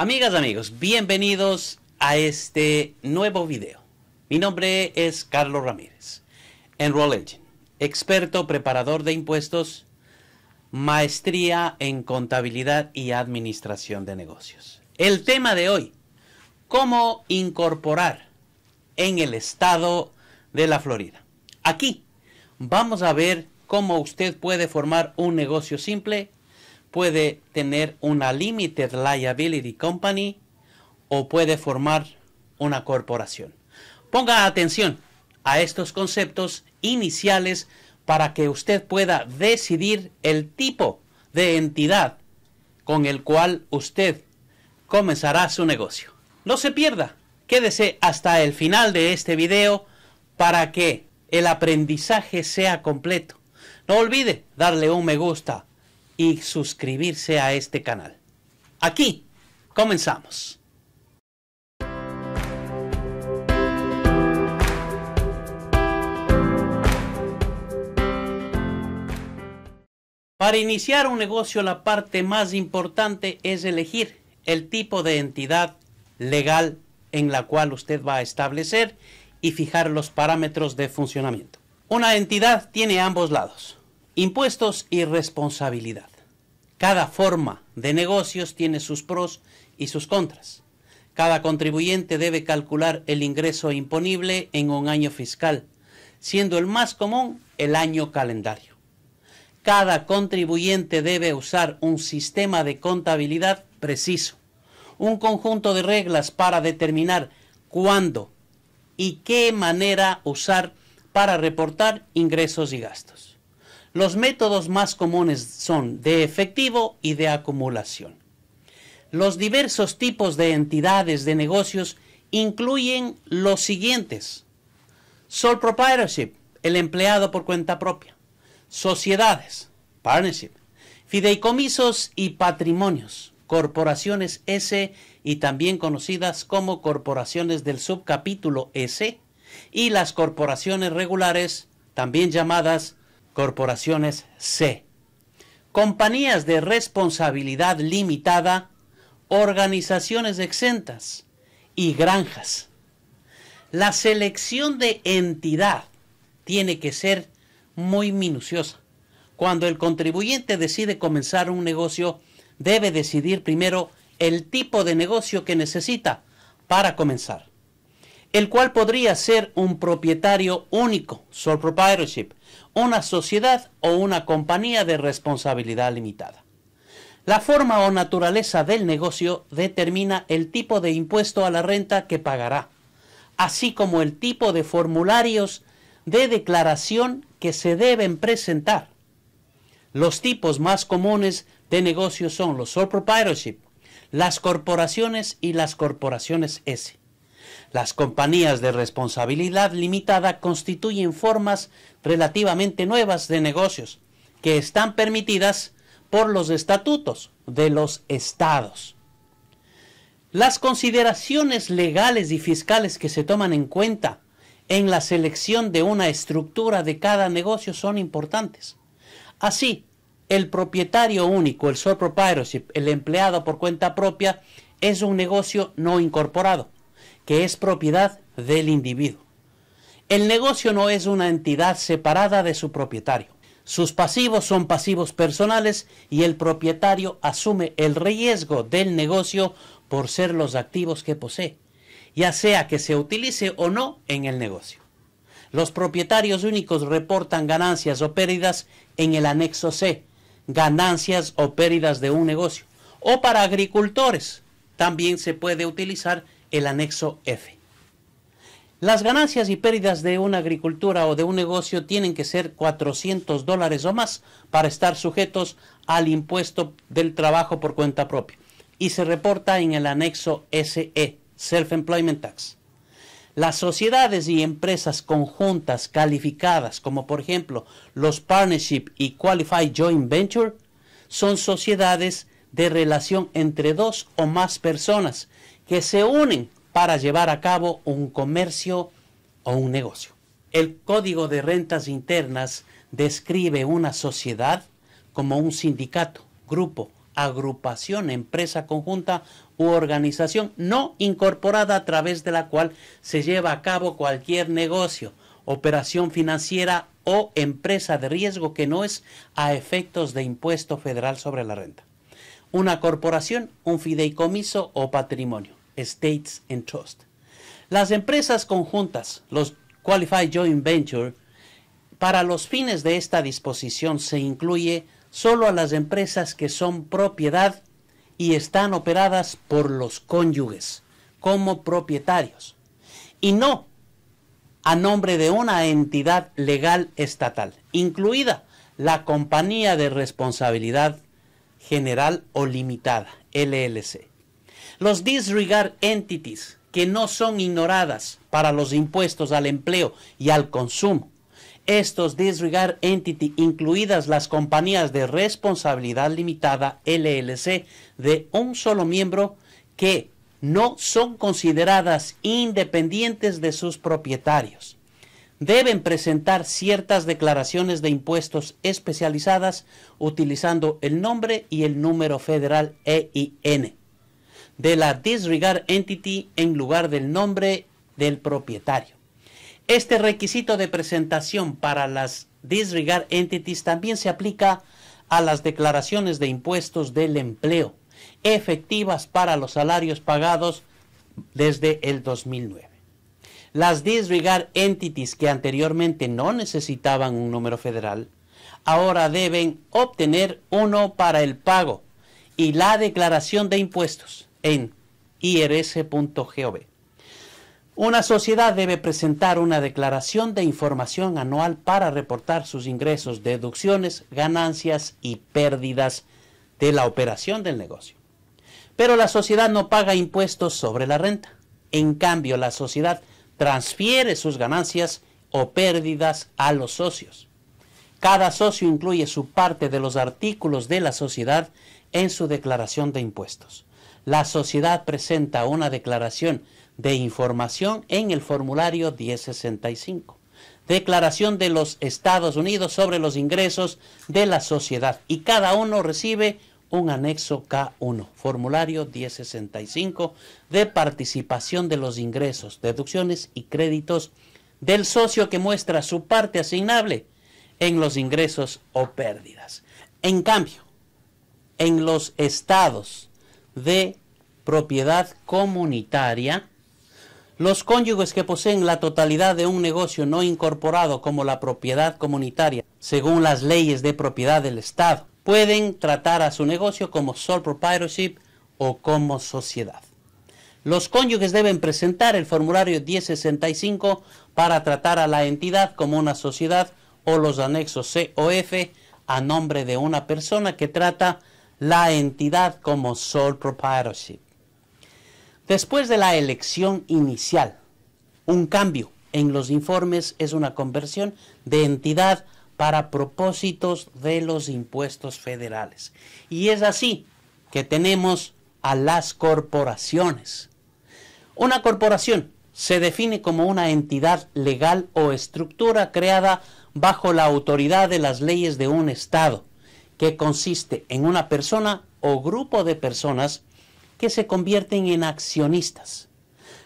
Amigas, amigos, bienvenidos a este nuevo video. Mi nombre es Carlos Ramírez, Enroll Engine, experto preparador de impuestos, maestría en contabilidad y administración de negocios. El tema de hoy, cómo incorporar en el estado de la Florida. Aquí vamos a ver cómo usted puede formar un negocio simple puede tener una limited liability company o puede formar una corporación. Ponga atención a estos conceptos iniciales para que usted pueda decidir el tipo de entidad con el cual usted comenzará su negocio. No se pierda, quédese hasta el final de este video para que el aprendizaje sea completo. No olvide darle un me gusta y suscribirse a este canal. Aquí comenzamos. Para iniciar un negocio la parte más importante es elegir el tipo de entidad legal en la cual usted va a establecer y fijar los parámetros de funcionamiento. Una entidad tiene ambos lados, Impuestos y responsabilidad. Cada forma de negocios tiene sus pros y sus contras. Cada contribuyente debe calcular el ingreso imponible en un año fiscal, siendo el más común el año calendario. Cada contribuyente debe usar un sistema de contabilidad preciso, un conjunto de reglas para determinar cuándo y qué manera usar para reportar ingresos y gastos. Los métodos más comunes son de efectivo y de acumulación. Los diversos tipos de entidades de negocios incluyen los siguientes. Sole proprietorship, el empleado por cuenta propia. Sociedades, partnership. Fideicomisos y patrimonios, corporaciones S y también conocidas como corporaciones del subcapítulo S y las corporaciones regulares, también llamadas corporaciones C, compañías de responsabilidad limitada, organizaciones exentas y granjas. La selección de entidad tiene que ser muy minuciosa. Cuando el contribuyente decide comenzar un negocio, debe decidir primero el tipo de negocio que necesita para comenzar el cual podría ser un propietario único, sole proprietorship, una sociedad o una compañía de responsabilidad limitada. La forma o naturaleza del negocio determina el tipo de impuesto a la renta que pagará, así como el tipo de formularios de declaración que se deben presentar. Los tipos más comunes de negocios son los sole proprietorship, las corporaciones y las corporaciones S. Las compañías de responsabilidad limitada constituyen formas relativamente nuevas de negocios que están permitidas por los estatutos de los estados. Las consideraciones legales y fiscales que se toman en cuenta en la selección de una estructura de cada negocio son importantes. Así, el propietario único, el sole proprietorship, el empleado por cuenta propia, es un negocio no incorporado que es propiedad del individuo. El negocio no es una entidad separada de su propietario. Sus pasivos son pasivos personales y el propietario asume el riesgo del negocio por ser los activos que posee, ya sea que se utilice o no en el negocio. Los propietarios únicos reportan ganancias o pérdidas en el anexo C, ganancias o pérdidas de un negocio, o para agricultores. También se puede utilizar el anexo F. Las ganancias y pérdidas de una agricultura o de un negocio tienen que ser 400 dólares o más para estar sujetos al impuesto del trabajo por cuenta propia y se reporta en el anexo SE, Self-Employment Tax. Las sociedades y empresas conjuntas calificadas, como por ejemplo los Partnership y Qualified Joint Venture, son sociedades de relación entre dos o más personas que se unen para llevar a cabo un comercio o un negocio. El Código de Rentas Internas describe una sociedad como un sindicato, grupo, agrupación, empresa conjunta u organización no incorporada a través de la cual se lleva a cabo cualquier negocio, operación financiera o empresa de riesgo que no es a efectos de impuesto federal sobre la renta. Una corporación, un fideicomiso o patrimonio. States and Trust. Las empresas conjuntas, los Qualified Joint Venture, para los fines de esta disposición se incluye solo a las empresas que son propiedad y están operadas por los cónyuges como propietarios y no a nombre de una entidad legal estatal, incluida la compañía de responsabilidad general o limitada, LLC. Los disregard entities que no son ignoradas para los impuestos al empleo y al consumo. Estos disregard entity, incluidas las compañías de responsabilidad limitada LLC de un solo miembro que no son consideradas independientes de sus propietarios. Deben presentar ciertas declaraciones de impuestos especializadas utilizando el nombre y el número federal EIN de la Disregard Entity en lugar del nombre del propietario. Este requisito de presentación para las Disregard Entities también se aplica a las declaraciones de impuestos del empleo efectivas para los salarios pagados desde el 2009. Las Disregard Entities que anteriormente no necesitaban un número federal, ahora deben obtener uno para el pago y la declaración de impuestos en irs.gov. Una sociedad debe presentar una declaración de información anual para reportar sus ingresos, deducciones, ganancias y pérdidas de la operación del negocio. Pero la sociedad no paga impuestos sobre la renta. En cambio, la sociedad transfiere sus ganancias o pérdidas a los socios. Cada socio incluye su parte de los artículos de la sociedad en su declaración de impuestos la sociedad presenta una declaración de información en el formulario 1065. Declaración de los Estados Unidos sobre los ingresos de la sociedad. Y cada uno recibe un anexo K1, formulario 1065 de participación de los ingresos, deducciones y créditos del socio que muestra su parte asignable en los ingresos o pérdidas. En cambio, en los estados de propiedad comunitaria, los cónyuges que poseen la totalidad de un negocio no incorporado como la propiedad comunitaria, según las leyes de propiedad del Estado, pueden tratar a su negocio como sole proprietorship o como sociedad. Los cónyuges deben presentar el formulario 1065 para tratar a la entidad como una sociedad o los anexos COF a nombre de una persona que trata la entidad como sole proprietorship. Después de la elección inicial, un cambio en los informes es una conversión de entidad para propósitos de los impuestos federales. Y es así que tenemos a las corporaciones. Una corporación se define como una entidad legal o estructura creada bajo la autoridad de las leyes de un Estado que consiste en una persona o grupo de personas que se convierten en accionistas.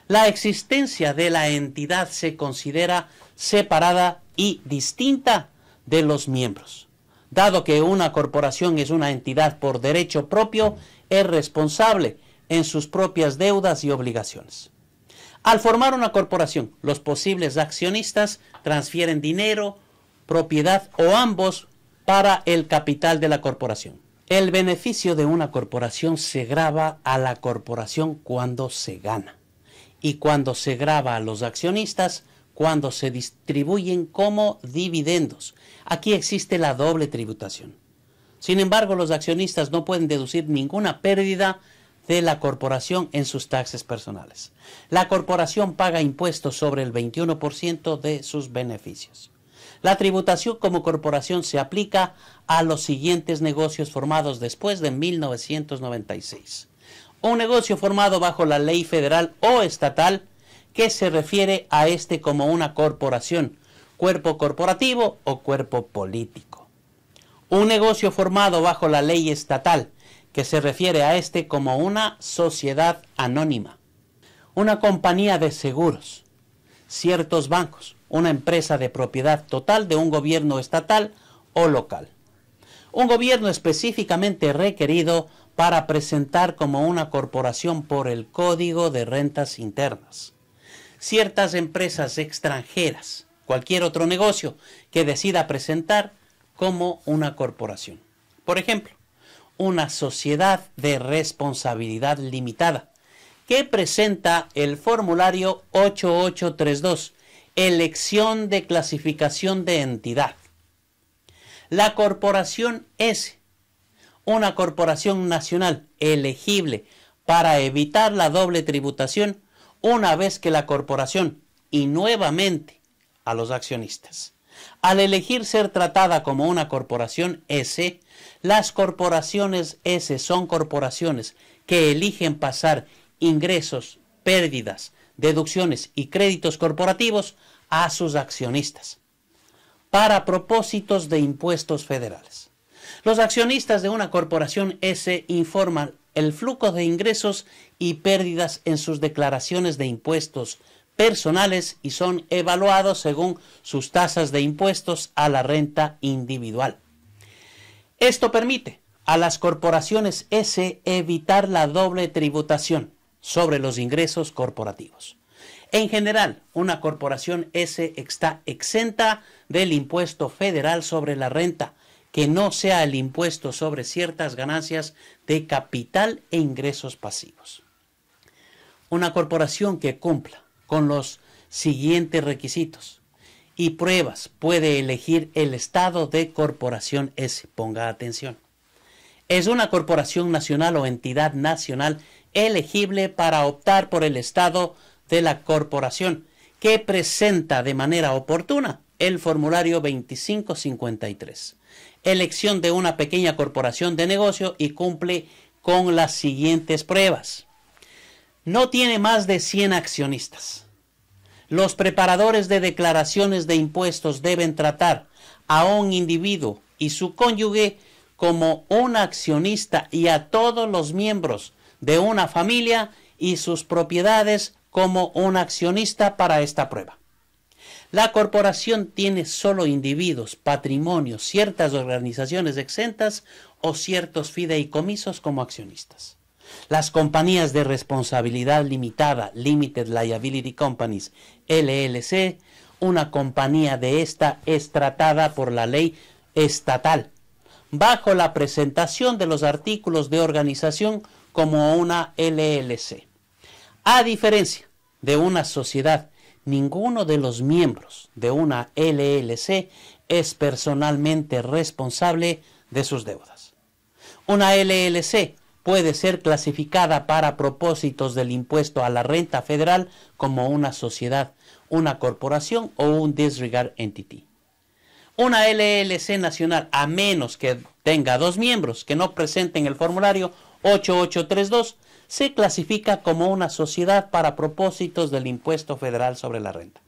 La existencia de la entidad se considera separada y distinta de los miembros. Dado que una corporación es una entidad por derecho propio, es responsable en sus propias deudas y obligaciones. Al formar una corporación, los posibles accionistas transfieren dinero, propiedad o ambos para el capital de la corporación. El beneficio de una corporación se graba a la corporación cuando se gana y cuando se graba a los accionistas cuando se distribuyen como dividendos. Aquí existe la doble tributación. Sin embargo, los accionistas no pueden deducir ninguna pérdida de la corporación en sus taxes personales. La corporación paga impuestos sobre el 21% de sus beneficios. La tributación como corporación se aplica a los siguientes negocios formados después de 1996. Un negocio formado bajo la ley federal o estatal que se refiere a este como una corporación, cuerpo corporativo o cuerpo político. Un negocio formado bajo la ley estatal que se refiere a este como una sociedad anónima. Una compañía de seguros, ciertos bancos, una empresa de propiedad total de un gobierno estatal o local. Un gobierno específicamente requerido para presentar como una corporación por el Código de Rentas Internas. Ciertas empresas extranjeras, cualquier otro negocio que decida presentar como una corporación. Por ejemplo, una sociedad de responsabilidad limitada que presenta el formulario 8832 elección de clasificación de entidad. La corporación s una corporación nacional elegible para evitar la doble tributación una vez que la corporación y nuevamente a los accionistas. Al elegir ser tratada como una corporación S, las corporaciones S son corporaciones que eligen pasar ingresos, pérdidas, deducciones y créditos corporativos a sus accionistas para propósitos de impuestos federales. Los accionistas de una corporación S informan el flujo de ingresos y pérdidas en sus declaraciones de impuestos personales y son evaluados según sus tasas de impuestos a la renta individual. Esto permite a las corporaciones S evitar la doble tributación sobre los ingresos corporativos. En general, una corporación S está exenta del impuesto federal sobre la renta, que no sea el impuesto sobre ciertas ganancias de capital e ingresos pasivos. Una corporación que cumpla con los siguientes requisitos y pruebas puede elegir el estado de corporación S. Ponga atención. Es una corporación nacional o entidad nacional elegible para optar por el estado de la corporación, que presenta de manera oportuna el formulario 2553. Elección de una pequeña corporación de negocio y cumple con las siguientes pruebas. No tiene más de 100 accionistas. Los preparadores de declaraciones de impuestos deben tratar a un individuo y su cónyuge como un accionista y a todos los miembros de una familia y sus propiedades como un accionista para esta prueba. La corporación tiene solo individuos, patrimonios, ciertas organizaciones exentas o ciertos fideicomisos como accionistas. Las compañías de responsabilidad limitada, Limited Liability Companies, LLC, una compañía de esta es tratada por la ley estatal, bajo la presentación de los artículos de organización como una LLC. A diferencia de una sociedad, ninguno de los miembros de una LLC es personalmente responsable de sus deudas. Una LLC puede ser clasificada para propósitos del impuesto a la renta federal como una sociedad, una corporación o un disregard entity. Una LLC nacional, a menos que tenga dos miembros que no presenten el formulario 8832 se clasifica como una sociedad para propósitos del impuesto federal sobre la renta.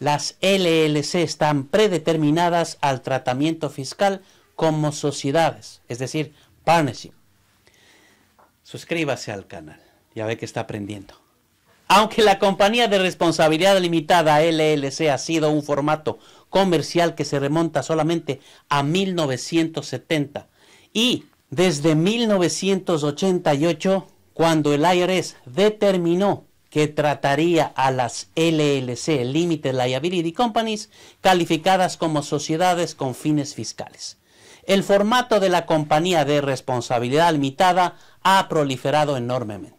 Las LLC están predeterminadas al tratamiento fiscal como sociedades, es decir, partnership. Suscríbase al canal, ya ve que está aprendiendo. Aunque la compañía de responsabilidad limitada LLC ha sido un formato comercial que se remonta solamente a 1970 y desde 1988, cuando el IRS determinó que trataría a las LLC, Limited Liability Companies, calificadas como sociedades con fines fiscales. El formato de la compañía de responsabilidad limitada ha proliferado enormemente.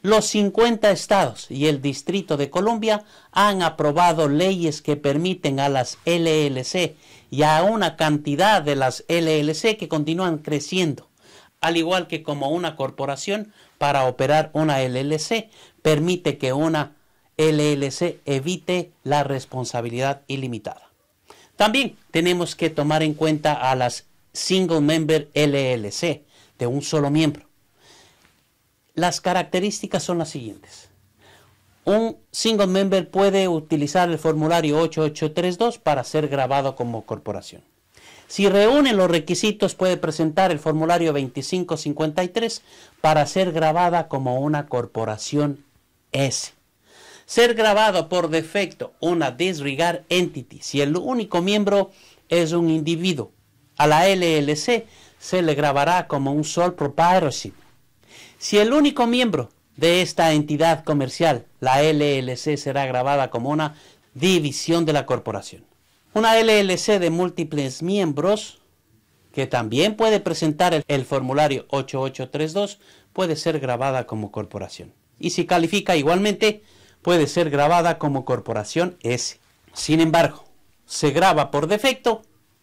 Los 50 estados y el Distrito de Columbia han aprobado leyes que permiten a las LLC y a una cantidad de las LLC que continúan creciendo, al igual que como una corporación para operar una LLC permite que una LLC evite la responsabilidad ilimitada. También tenemos que tomar en cuenta a las single member LLC de un solo miembro. Las características son las siguientes un single member puede utilizar el formulario 8832 para ser grabado como corporación. Si reúne los requisitos puede presentar el formulario 2553 para ser grabada como una corporación S. Ser grabado por defecto una disregard entity si el único miembro es un individuo. A la LLC se le grabará como un sole proprietorship. Si el único miembro de esta entidad comercial. La LLC será grabada como una división de la corporación. Una LLC de múltiples miembros que también puede presentar el, formulario 8832 puede ser grabada como corporación. Y si califica igualmente, puede ser grabada como corporación S. Sin embargo, se graba por defecto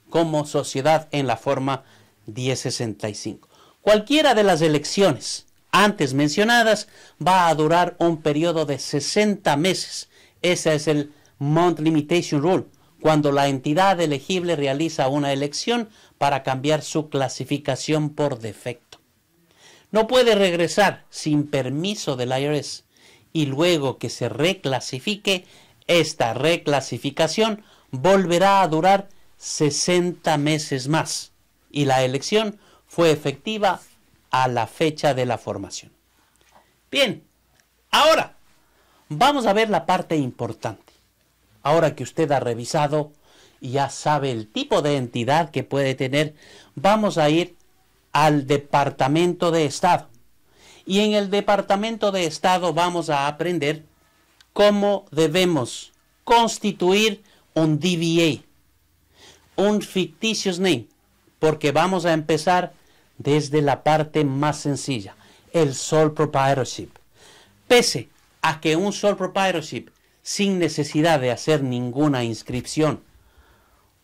como sociedad en la forma 1065. Cualquiera de las elecciones antes mencionadas va a durar un periodo de 60 meses. Ese es el Mount Limitation Rule, cuando la entidad elegible realiza una elección para cambiar su clasificación por defecto. No puede regresar sin permiso del IRS y luego que se reclasifique, esta reclasificación volverá a durar 60 meses más y la elección fue efectiva a la fecha de la formación. Bien, ahora vamos a ver la parte importante. Ahora que usted ha revisado y ya sabe el tipo de entidad que puede tener, vamos a ir al Departamento de Estado. Y en el Departamento de Estado vamos a aprender cómo debemos constituir un DBA, un fictitious name, porque vamos a empezar desde la parte más sencilla, el sole proprietorship. Pese a que un sole proprietorship, sin necesidad de hacer ninguna inscripción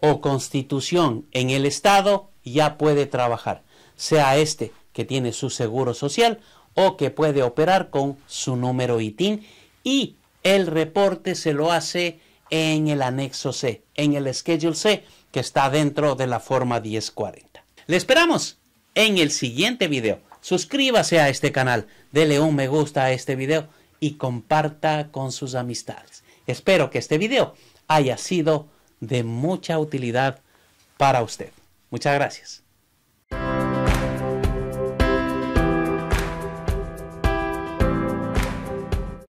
o constitución en el Estado, ya puede trabajar, sea este que tiene su seguro social o que puede operar con su número ITIN y el reporte se lo hace en el anexo C, en el Schedule C que está dentro de la forma 1040. Le esperamos en el siguiente video. Suscríbase a este canal, dele un me gusta a este video y comparta con sus amistades. Espero que este video haya sido de mucha utilidad para usted. Muchas gracias.